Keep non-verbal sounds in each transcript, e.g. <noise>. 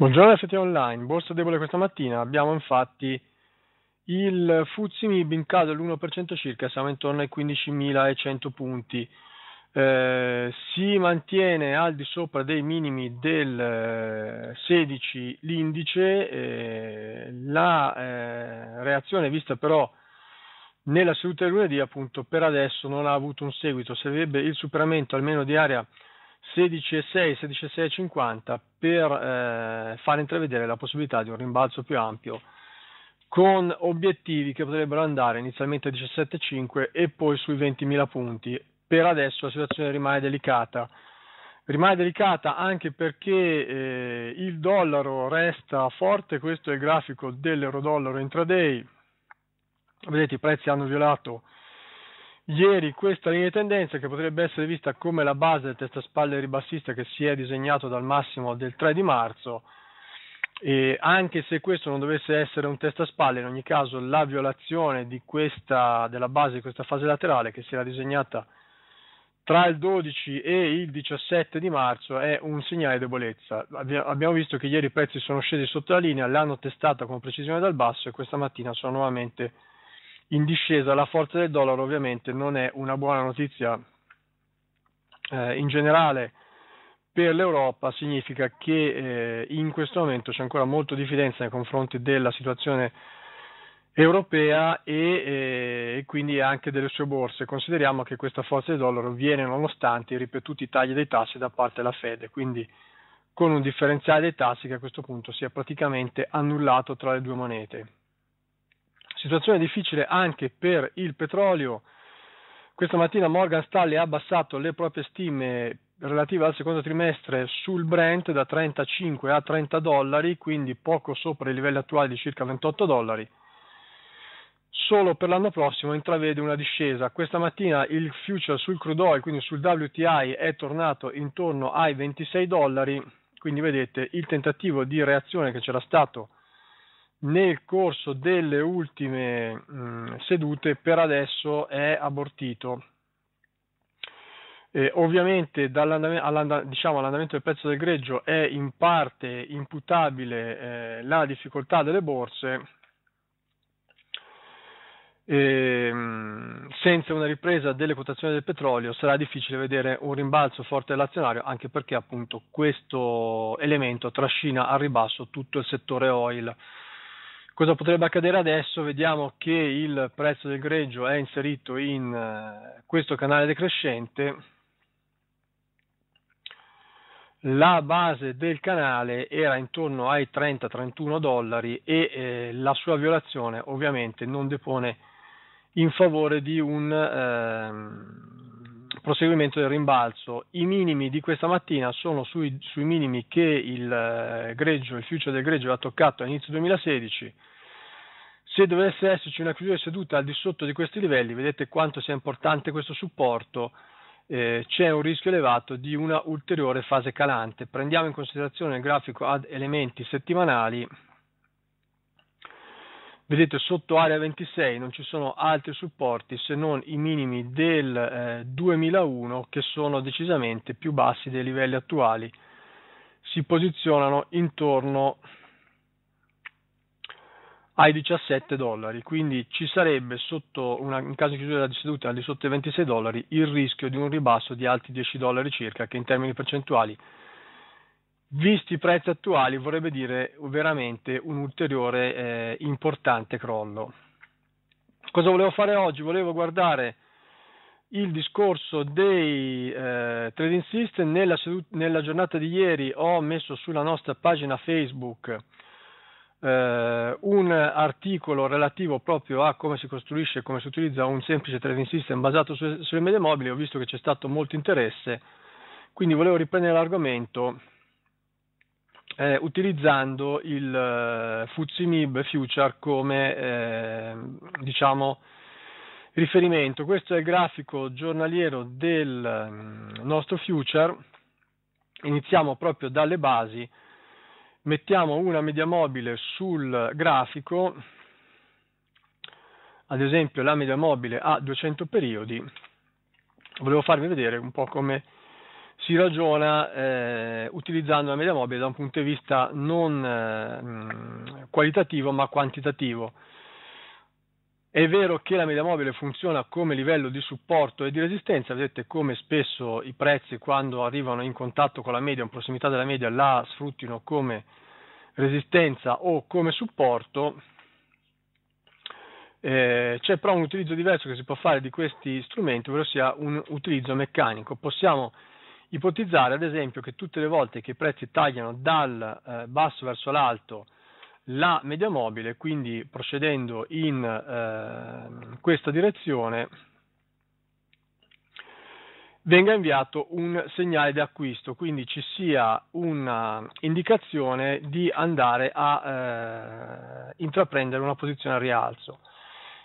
Buongiorno FT Online, borsa debole questa mattina, abbiamo infatti il Fuzzi Mib in caso dell'1% circa, siamo intorno ai 15.100 punti, eh, si mantiene al di sopra dei minimi del 16 eh, l'indice, eh, la eh, reazione vista però nella seduta di lunedì appunto per adesso non ha avuto un seguito, servirebbe il superamento almeno di area 16,6, 16,6,50 per eh, fare intravedere la possibilità di un rimbalzo più ampio con obiettivi che potrebbero andare inizialmente a 17,5 e poi sui 20.000 punti. Per adesso la situazione rimane delicata. Rimane delicata anche perché eh, il dollaro resta forte, questo è il grafico dell'euro dollaro intraday. Vedete i prezzi hanno violato Ieri questa linea di tendenza, che potrebbe essere vista come la base del testaspalle ribassista che si è disegnato dal massimo del 3 di marzo, e anche se questo non dovesse essere un testaspalle, in ogni caso la violazione questa, della base di questa fase laterale che si era disegnata tra il 12 e il 17 di marzo è un segnale di debolezza. Abbiamo visto che ieri i prezzi sono scesi sotto la linea, l'hanno testata con precisione dal basso e questa mattina sono nuovamente in discesa la forza del dollaro ovviamente non è una buona notizia eh, in generale per l'Europa significa che eh, in questo momento c'è ancora molto diffidenza nei confronti della situazione europea e, eh, e, quindi anche delle sue borse. Consideriamo che questa forza del dollaro viene nonostante i ripetuti tagli dei tassi da parte della Fed, quindi con un differenziale dei tassi che a questo punto si è praticamente annullato tra le due monete. Situazione difficile anche per il petrolio. Questa mattina Morgan Stanley ha abbassato le proprie stime relative al secondo trimestre sul Brent da 35 a 30 dollari, quindi poco sopra i livelli attuali di circa 28 dollari. Solo per l'anno prossimo intravede una discesa. Questa mattina il future sul crude oil, quindi sul WTI, è tornato intorno ai 26 dollari, quindi vedete il tentativo di reazione che c'era stato nel corso delle ultime mh, mm, sedute per adesso è abortito. Eh, ovviamente diciamo, all'andamento del prezzo del greggio è in parte imputabile eh, la difficoltà delle borse, eh, senza una ripresa delle quotazioni del petrolio sarà difficile vedere un rimbalzo forte dell'azionario, anche perché appunto questo elemento trascina al ribasso tutto il settore oil. Cosa potrebbe accadere adesso? Vediamo che il prezzo del greggio è inserito in eh, questo canale decrescente, la base del canale era intorno ai 30-31 dollari e eh, la sua violazione ovviamente non depone in favore di un, ehm, proseguimento del rimbalzo. I minimi di questa mattina sono sui, sui minimi che il eh, greggio, il future del greggio ha toccato a inizio 2016. Se dovesse esserci una chiusura seduta al di sotto di questi livelli, vedete quanto sia importante questo supporto, eh, c'è un rischio elevato di una ulteriore fase calante. Prendiamo in considerazione il grafico ad elementi settimanali Vedete sotto area 26 non ci sono altri supporti se non i minimi del eh, 2001 che sono decisamente più bassi dei livelli attuali. Si posizionano intorno ai 17 dollari, quindi ci sarebbe sotto una, in caso di chiusura di seduta al di sotto i 26 dollari il rischio di un ribasso di altri 10 dollari circa che in termini percentuali visti i prezzi attuali, vorrebbe dire veramente un ulteriore eh, importante crollo. Cosa volevo fare oggi? Volevo guardare il discorso dei eh, trading system. Nella, nella, giornata di ieri ho messo sulla nostra pagina Facebook eh, un articolo relativo proprio a come si costruisce e come si utilizza un semplice trading system basato su, sulle medie mobili. Ho visto che c'è stato molto interesse, quindi volevo riprendere l'argomento eh, utilizzando il eh, FUZIMIB Future come eh, diciamo, riferimento. Questo è il grafico giornaliero del mm, nostro Future. Iniziamo proprio dalle basi, mettiamo una media mobile sul grafico, ad esempio la media mobile a 200 periodi. Volevo farvi vedere un po' come si ragiona eh, utilizzando la media mobile da un punto di vista non eh, qualitativo ma quantitativo. È vero che la media mobile funziona come livello di supporto e di resistenza, vedete come spesso i prezzi quando arrivano in contatto con la media, in prossimità della media, la sfruttino come resistenza o come supporto. Eh, c'è però un utilizzo diverso che si può fare di questi strumenti, ovvero sia un utilizzo meccanico. Possiamo ipotizzare ad esempio che tutte le volte che i prezzi tagliano dal eh, basso verso l'alto la media mobile, quindi procedendo in eh, questa direzione, venga inviato un segnale di acquisto, quindi ci sia un'indicazione di andare a eh, intraprendere una posizione a rialzo.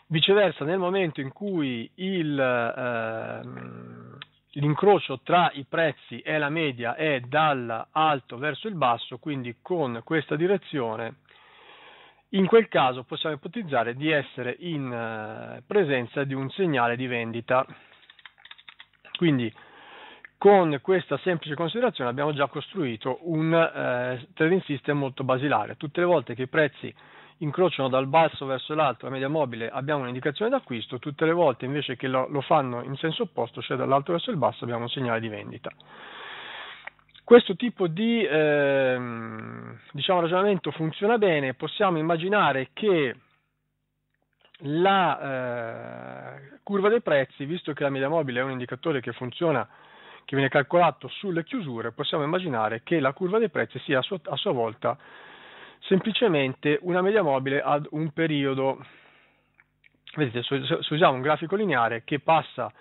Viceversa, nel momento in cui il, eh, l'incrocio tra i prezzi e la media è dall'alto verso il basso, quindi con questa direzione in quel caso possiamo ipotizzare di essere in eh, presenza di un segnale di vendita. Quindi con questa semplice considerazione abbiamo già costruito un eh, trading system molto basilare. Tutte le volte che i prezzi incrociano dal basso verso l'alto la media mobile abbiamo un'indicazione d'acquisto, tutte le volte invece che lo, lo fanno in senso opposto, cioè dall'alto verso il basso, abbiamo un segnale di vendita questo tipo di eh, diciamo, ragionamento funziona bene, possiamo immaginare che la eh, curva dei prezzi, visto che la media mobile è un indicatore che funziona, che viene calcolato sulle chiusure, possiamo immaginare che la curva dei prezzi sia a sua, a sua volta semplicemente una media mobile ad un periodo. Vedete, se usiamo un grafico lineare che passa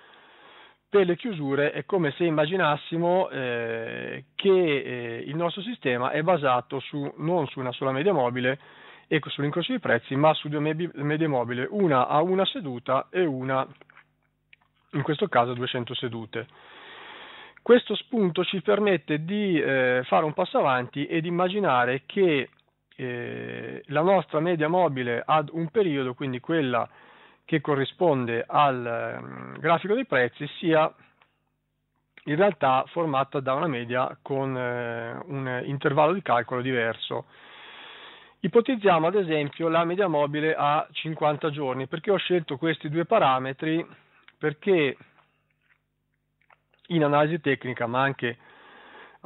per le chiusure, è come se immaginassimo eh, che eh, il nostro sistema è basato su, non su una sola media mobile e sull'incorso dei prezzi, ma su due medie mobili, una a una seduta e una, in questo caso, a 200 sedute. Questo spunto ci permette di eh, fare un passo avanti ed immaginare che eh, la nostra media mobile ad un periodo, quindi quella che corrisponde al ehm, grafico dei prezzi, sia in realtà formata da una media con eh, un intervallo di calcolo diverso. Ipotizziamo ad esempio la media mobile a 50 giorni, perché ho scelto questi due parametri? Perché in analisi tecnica, ma anche in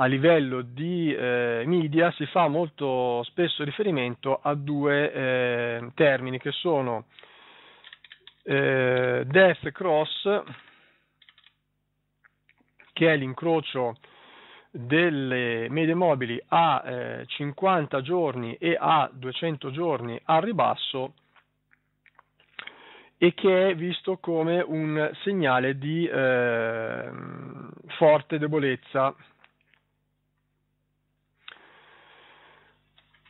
a livello di eh, media si fa molto spesso riferimento a due eh, termini che sono eh, Death Cross, che è l'incrocio delle medie mobili a eh, 50 giorni e a 200 giorni al ribasso e che è visto come un segnale di ehm, forte debolezza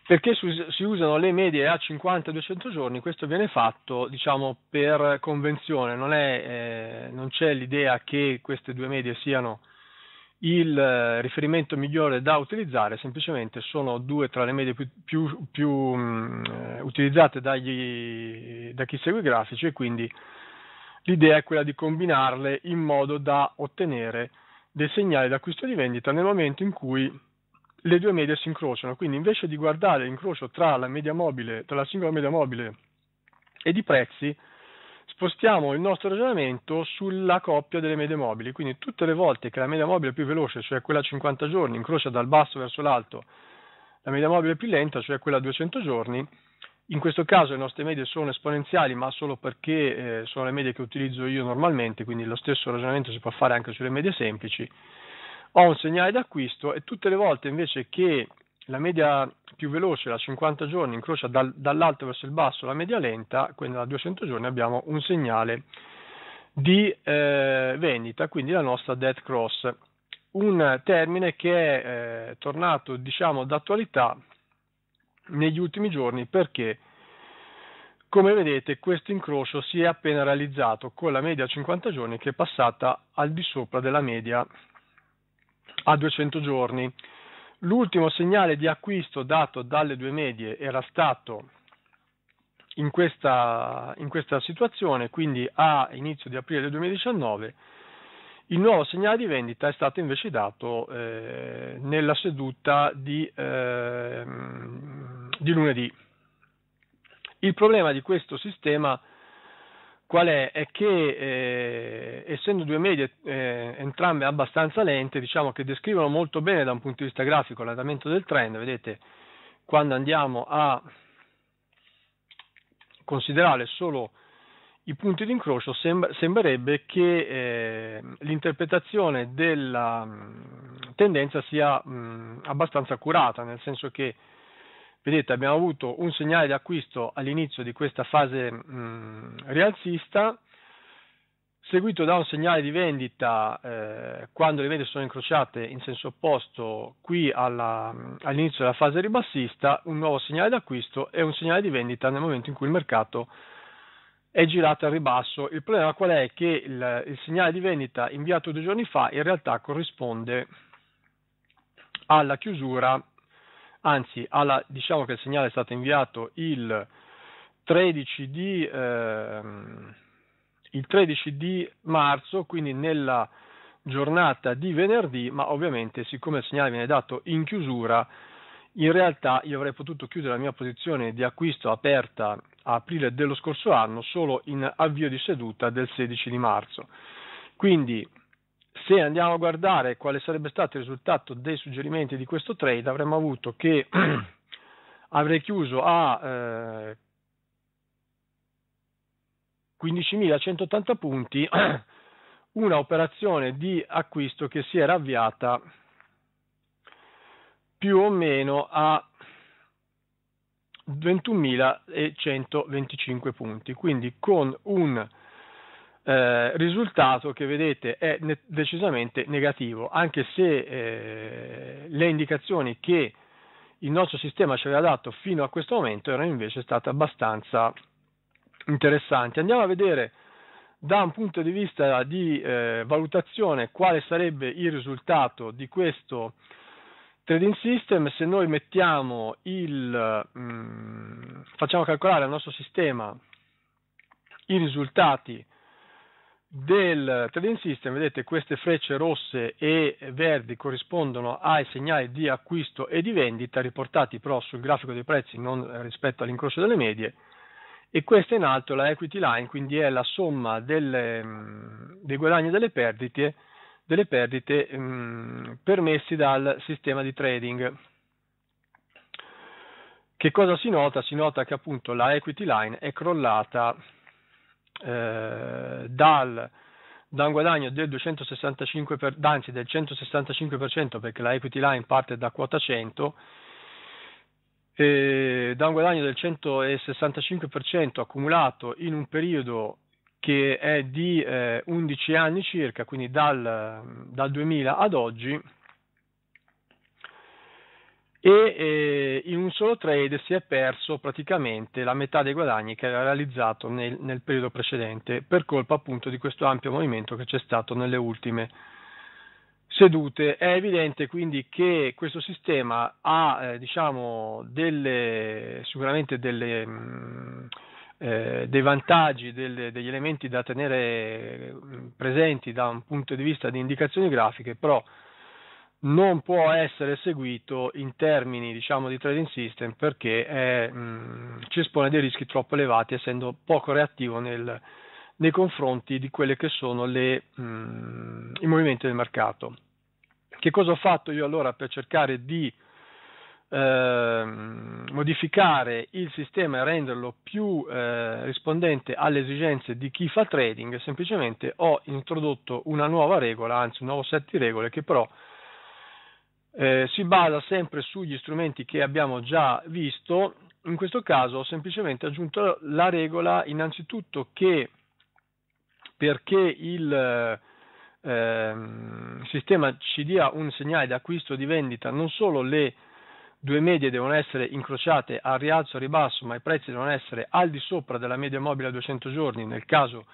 perché si usano le medie a 50-200 giorni, questo viene fatto diciamo, per convenzione, non, è, eh, non, c'è l'idea che queste due medie siano il eh, riferimento migliore da utilizzare, semplicemente sono due tra le medie più, più, più mh, mm, eh, utilizzate dagli, da chi segue i grafici e quindi l'idea è quella di combinarle in modo da ottenere dei segnali d'acquisto di vendita nel momento in cui le due medie si incrociano, quindi invece di guardare l'incrocio tra la media mobile, tra la singola media mobile e i prezzi, spostiamo il nostro ragionamento sulla coppia delle medie mobili, quindi tutte le volte che la media mobile più veloce, cioè quella a 50 giorni, incrocia dal basso verso l'alto la media mobile più lenta, cioè quella a 200 giorni, in questo caso le nostre medie sono esponenziali, ma solo perché eh, sono le medie che utilizzo io normalmente, quindi lo stesso ragionamento si può fare anche sulle medie semplici ho un segnale d'acquisto e tutte le volte invece che la media più veloce, la 50 giorni, incrocia dal, dall'alto verso il basso la media lenta, quindi da 200 giorni abbiamo un segnale di eh, vendita, quindi la nostra dead cross, un termine che è eh, tornato diciamo d'attualità negli ultimi giorni perché come vedete questo incrocio si è appena realizzato con la media 50 giorni che è passata al di sopra della media a 200 giorni. L'ultimo segnale di acquisto dato dalle due medie era stato in questa, in questa situazione, quindi a inizio di aprile 2019. Il nuovo segnale di vendita è stato invece dato eh, nella seduta di, eh, di lunedì. Il problema di questo sistema è qual è? È che eh, essendo due medie eh, entrambe abbastanza lente, diciamo che descrivono molto bene da un punto di vista grafico l'andamento del trend, vedete quando andiamo a considerare solo i punti d'incrocio sembra, sembrerebbe che eh, l'interpretazione della mh, mm, tendenza sia mh, mm, abbastanza accurata, nel senso che Vedete, abbiamo avuto un segnale di acquisto all'inizio di questa fase mh, rialzista, seguito da un segnale di vendita eh, quando le vendite sono incrociate in senso opposto qui alla, all'inizio della fase ribassista, un nuovo segnale d'acquisto e un segnale di vendita nel momento in cui il mercato è girato al ribasso. Il problema qual è? Che il, il segnale di vendita inviato due giorni fa in realtà corrisponde alla chiusura anzi alla, diciamo che il segnale è stato inviato il 13 di, eh, il 13 di marzo, quindi nella giornata di venerdì, ma ovviamente siccome il segnale viene dato in chiusura, in realtà io avrei potuto chiudere la mia posizione di acquisto aperta a aprile dello scorso anno solo in avvio di seduta del 16 di marzo. Quindi se andiamo a guardare quale sarebbe stato il risultato dei suggerimenti di questo trade, avremmo avuto che <clears throat> avrei chiuso a eh, 15.180 punti <clears throat> una operazione di acquisto che si era avviata più o meno a 21.125 punti, quindi con un eh, risultato che vedete è ne- decisamente negativo, anche se eh, le indicazioni che il nostro sistema ci aveva dato fino a questo momento erano invece state abbastanza interessanti. Andiamo a vedere da un punto di vista di eh, valutazione quale sarebbe il risultato di questo trading system se noi mettiamo il mh, mm, facciamo calcolare al nostro sistema i risultati del trading system vedete queste frecce rosse e verdi corrispondono ai segnali di acquisto e di vendita riportati però sul grafico dei prezzi non rispetto all'incrocio delle medie e questa in alto la equity line quindi è la somma delle, mm, dei guadagni e delle perdite, delle perdite mh, mm, permessi dal sistema di trading che cosa si nota? Si nota che appunto la equity line è crollata eh, dal, da un guadagno del 265%, per, anzi del 165% perché la equity line parte da quota 100, eh, da un guadagno del 165% accumulato in un periodo che è di eh, 11 anni circa, quindi dal, dal 2000 ad oggi, e eh, in un solo trade si è perso praticamente la metà dei guadagni che aveva realizzato nel, nel, periodo precedente per colpa appunto di questo ampio movimento che c'è stato nelle ultime sedute. È evidente quindi che questo sistema ha eh, diciamo delle, sicuramente delle, mh, mm, eh, dei vantaggi, delle, degli elementi da tenere mm, presenti da un punto di vista di indicazioni grafiche, però non può essere seguito in termini diciamo, di trading system perché è, mh, ci espone dei rischi troppo elevati essendo poco reattivo nel, nei confronti di quelli che sono le, mh, i movimenti del mercato. Che cosa ho fatto io allora per cercare di eh, modificare il sistema e renderlo più eh, rispondente alle esigenze di chi fa trading, semplicemente ho introdotto una nuova regola, anzi un nuovo set di regole che però eh, si basa sempre sugli strumenti che abbiamo già visto. In questo caso ho semplicemente aggiunto la regola innanzitutto che perché il eh, sistema ci dia un segnale di acquisto o di vendita, non solo le due medie devono essere incrociate al rialzo o ribasso, ma i prezzi devono essere al di sopra della media mobile a 200 giorni nel caso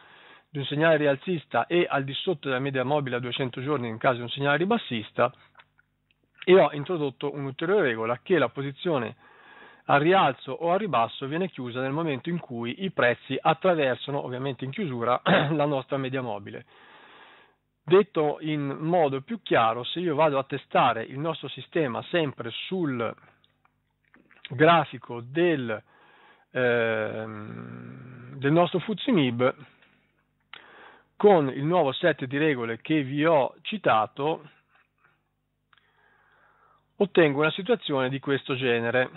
di un segnale rialzista e al di sotto della media mobile a 200 giorni nel caso di un segnale ribassista, e ho introdotto un'ulteriore regola che la posizione al rialzo o al ribasso viene chiusa nel momento in cui i prezzi attraversano ovviamente in chiusura <clears throat> la nostra media mobile. Detto in modo più chiaro, se io vado a testare il nostro sistema sempre sul grafico del, eh, del nostro FUZIMIB, con il nuovo set di regole che vi ho citato, ottengo una situazione di questo genere.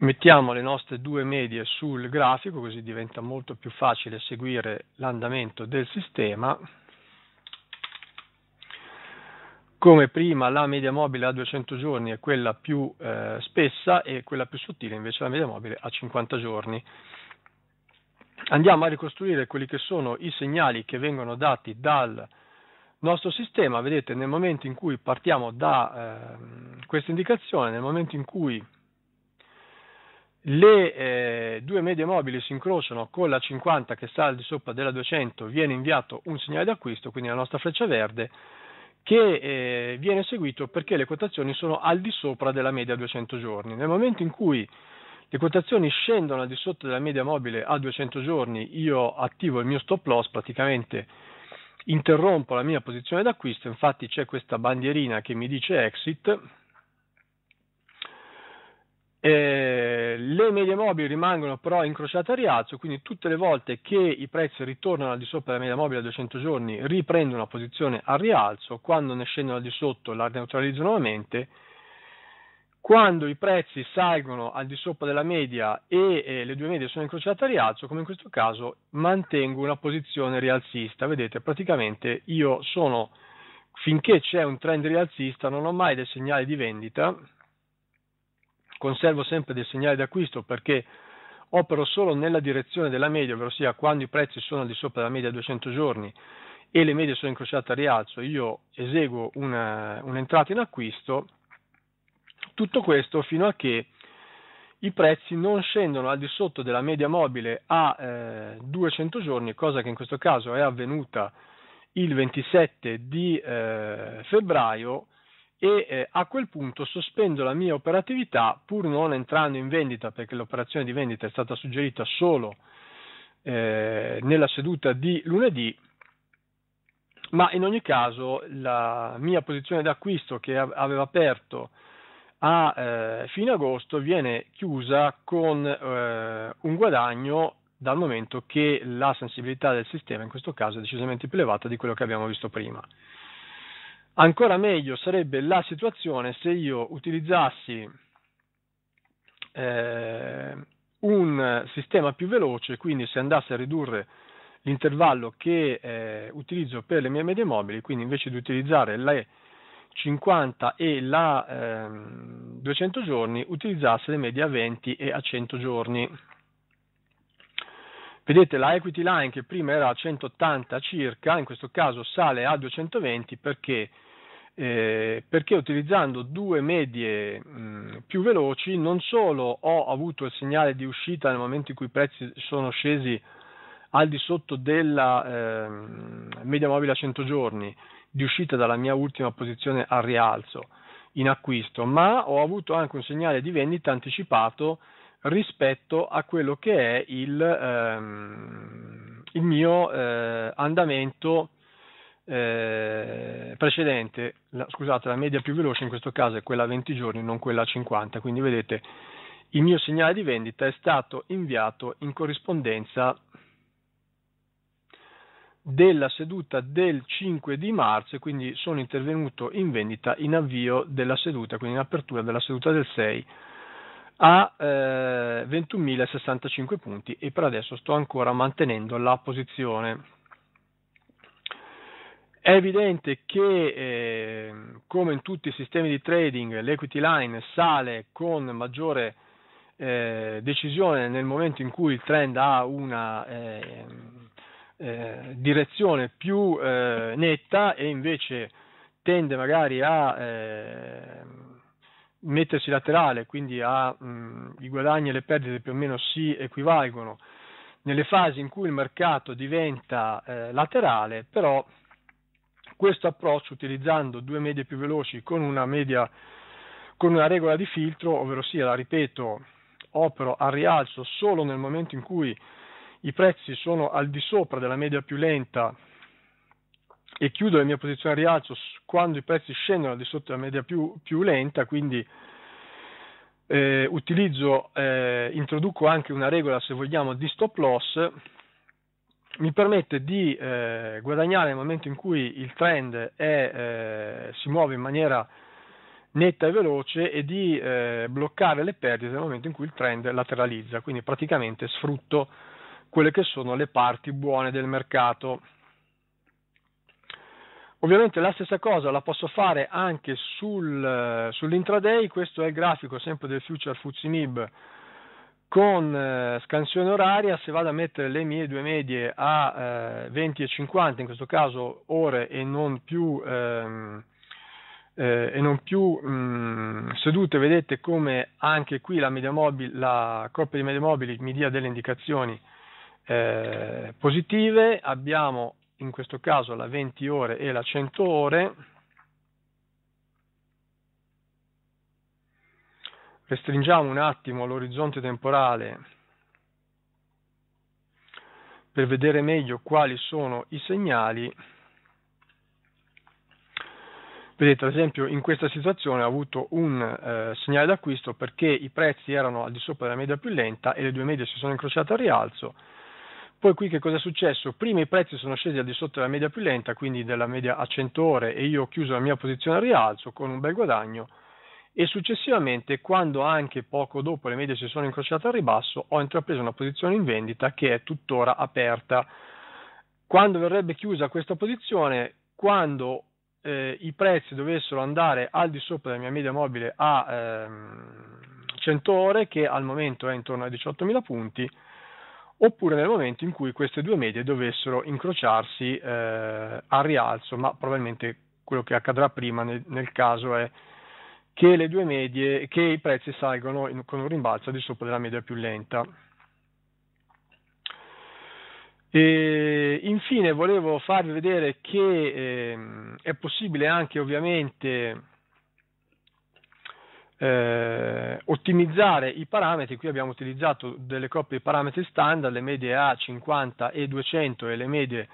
Mettiamo le nostre due medie sul grafico così diventa molto più facile seguire l'andamento del sistema. Come prima la media mobile a 200 giorni è quella più eh, spessa e quella più sottile invece la media mobile a 50 giorni andiamo a ricostruire quelli che sono i segnali che vengono dati dal nostro sistema. Vedete, nel momento in cui partiamo da eh, questa indicazione, nel momento in cui le eh, due medie mobili si incrociano con la 50 che sta al di sopra della 200, viene inviato un segnale d'acquisto, quindi la nostra freccia verde, che eh, viene seguito perché le quotazioni sono al di sopra della media 200 giorni. Nel momento in cui le quotazioni scendono al di sotto della media mobile a 200 giorni, io attivo il mio stop loss, praticamente interrompo la mia posizione d'acquisto, infatti c'è questa bandierina che mi dice exit, eh, le medie mobili rimangono però incrociate a rialzo, quindi tutte le volte che i prezzi ritornano al di sopra della media mobile a 200 giorni riprendono una posizione a rialzo, quando ne scendono al di sotto la neutralizzo nuovamente quando i prezzi salgono al di sopra della media e eh, le due medie sono incrociate a rialzo, come in questo caso, mantengo una posizione rialzista. Vedete, praticamente io sono, finché c'è un trend rialzista, non ho mai dei segnali di vendita, conservo sempre dei segnali di acquisto perché opero solo nella direzione della media, ovvero sia quando i prezzi sono al di sopra della media 200 giorni e le medie sono incrociate a rialzo, io eseguo una, un'entrata in acquisto tutto questo fino a che i prezzi non scendono al di sotto della media mobile a eh, 200 giorni, cosa che in questo caso è avvenuta il 27 di eh, febbraio e eh, a quel punto sospendo la mia operatività pur non entrando in vendita perché l'operazione di vendita è stata suggerita solo eh, nella seduta di lunedì, ma in ogni caso la mia posizione d'acquisto che aveva aperto a eh, fine agosto viene chiusa con eh, un guadagno dal momento che la sensibilità del sistema in questo caso è decisamente più elevata di quello che abbiamo visto prima. Ancora meglio sarebbe la situazione se io utilizzassi eh, un sistema più veloce, quindi se andasse a ridurre l'intervallo che eh, utilizzo per le mie medie mobili, quindi invece di utilizzare le 50 e la ehm, 200 giorni utilizzasse le medie a 20 e a 100 giorni. Vedete la equity line che prima era a 180 circa, in questo caso sale a 220 perché, eh, perché utilizzando due medie mh, più veloci non solo ho avuto il segnale di uscita nel momento in cui i prezzi sono scesi al di sotto della eh, media mobile a 100 giorni, di uscita dalla mia ultima posizione al rialzo in acquisto, ma ho avuto anche un segnale di vendita anticipato rispetto a quello che è il, ehm, il mio eh, andamento eh, precedente. La, scusate, la media più veloce in questo caso è quella a 20 giorni, non quella a 50, quindi vedete il mio segnale di vendita è stato inviato in corrispondenza della seduta del 5 di marzo e quindi sono intervenuto in vendita in avvio della seduta, quindi in apertura della seduta del 6 a eh, 21.065 punti e per adesso sto ancora mantenendo la posizione. È evidente che eh, come in tutti i sistemi di trading l'equity line sale con maggiore eh, decisione nel momento in cui il trend ha una eh, eh, direzione più eh, netta e invece tende magari a eh, mettersi laterale, quindi a, mh, mm, i guadagni e le perdite più o meno si equivalgono nelle fasi in cui il mercato diventa eh, laterale, però questo approccio utilizzando due medie più veloci con una, media, con una regola di filtro, ovvero sia, la ripeto, opero al rialzo solo nel momento in cui i prezzi sono al di sopra della media più lenta e chiudo la mia posizione a rialzo quando i prezzi scendono al di sotto della media più, più lenta, quindi eh, utilizzo, eh, introduco anche una regola se vogliamo di stop loss, mi permette di eh, guadagnare nel momento in cui il trend è, eh, si muove in maniera netta e veloce e di eh, bloccare le perdite nel momento in cui il trend lateralizza, quindi praticamente sfrutto quelle che sono le parti buone del mercato. Ovviamente la stessa cosa la posso fare anche sul, eh, sull'intraday, questo è il grafico sempre del future Fuzzinib con eh, scansione oraria, se vado a mettere le mie due medie a eh, 20 e 50, in questo caso ore e non più, ehm, eh, e non più mh, mm, sedute, vedete come anche qui la, media mobile, la coppia di medie mobili mi dia delle indicazioni eh, positive, abbiamo in questo caso la 20 ore e la 100 ore, restringiamo un attimo l'orizzonte temporale per vedere meglio quali sono i segnali. Vedete, ad esempio, in questa situazione ha avuto un eh, segnale d'acquisto perché i prezzi erano al di sopra della media più lenta e le due medie si sono incrociate al rialzo poi qui che cosa è successo? Prima i prezzi sono scesi al di sotto della media più lenta, quindi della media a 100 ore e io ho chiuso la mia posizione al rialzo con un bel guadagno e successivamente quando anche poco dopo le medie si sono incrociate al ribasso ho intrapreso una posizione in vendita che è tuttora aperta. Quando verrebbe chiusa questa posizione? Quando eh, i prezzi dovessero andare al di sopra della mia media mobile a ehm, 100 ore che al momento è intorno ai 18.000 punti oppure nel momento in cui queste due medie dovessero incrociarsi eh, al rialzo, ma probabilmente quello che accadrà prima nel, nel caso è che le due medie, che i prezzi salgono in, con un rimbalzo di sopra della media più lenta. E infine volevo farvi vedere che eh, è possibile anche ovviamente eh, ottimizzare i parametri, qui abbiamo utilizzato delle coppie di parametri standard, le medie a 50 e 200 e le medie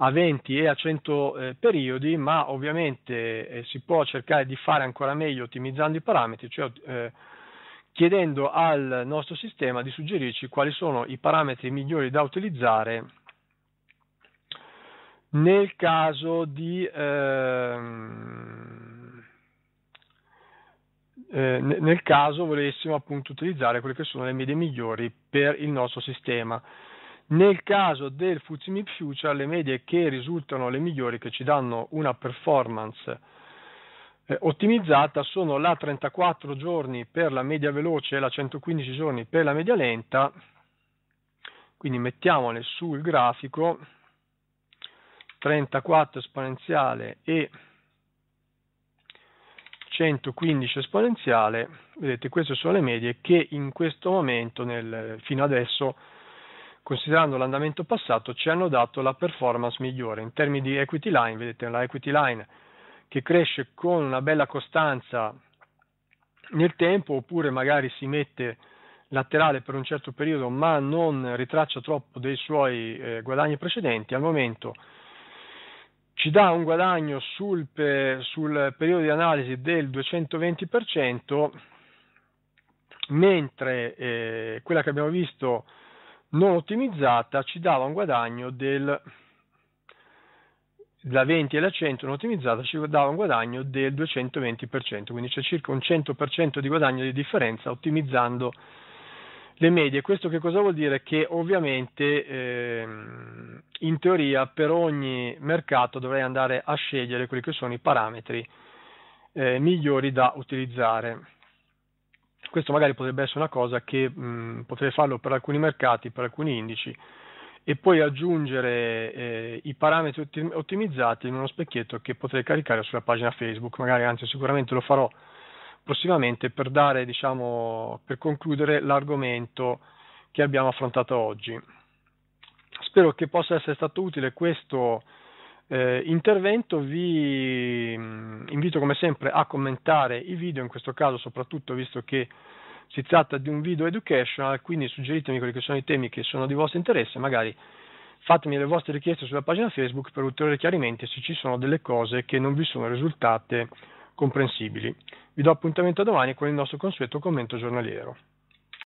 a 20 e a 100 eh, periodi, ma ovviamente eh, si può cercare di fare ancora meglio ottimizzando i parametri, cioè eh, chiedendo al nostro sistema di suggerirci quali sono i parametri migliori da utilizzare nel caso di eh, eh, nel caso volessimo appunto utilizzare quelle che sono le medie migliori per il nostro sistema. Nel caso del FTSE Future le medie che risultano le migliori, che ci danno una performance eh, ottimizzata, sono la 34 giorni per la media veloce e la 115 giorni per la media lenta, quindi mettiamole sul grafico 34 esponenziale e 115 esponenziale, vedete queste sono le medie che in questo momento, nel, fino adesso, considerando l'andamento passato, ci hanno dato la performance migliore. In termini di equity line, vedete la equity line che cresce con una bella costanza nel tempo, oppure magari si mette laterale per un certo periodo ma non ritraccia troppo dei suoi eh, guadagni precedenti, al momento ci dà un guadagno sul, sul periodo di analisi del 220%, mentre eh, quella che abbiamo visto non ottimizzata ci dava un guadagno del la 20 e la 100 non ottimizzata ci dava un guadagno del 220%, quindi c'è circa un 100% di guadagno di differenza ottimizzando le medie. Questo che cosa vuol dire? Che ovviamente ehm, in teoria per ogni mercato dovrei andare a scegliere quelli che sono i parametri eh, migliori da utilizzare. Questo magari potrebbe essere una cosa che mh, potrei farlo per alcuni mercati, per alcuni indici e poi aggiungere eh, i parametri ottimizzati in uno specchietto che potrei caricare sulla pagina Facebook, magari anzi sicuramente lo farò prossimamente per dare, diciamo, per concludere l'argomento che abbiamo affrontato oggi. Spero che possa essere stato utile questo eh, intervento, vi mm, invito come sempre a commentare i video, in questo caso soprattutto visto che si tratta di un video educational, quindi suggeritemi quelli che sono i temi che sono di vostro interesse, magari fatemi le vostre richieste sulla pagina Facebook per ulteriori chiarimenti se ci sono delle cose che non vi sono risultate comprensibili. Vi do appuntamento domani con il nostro consueto commento giornaliero.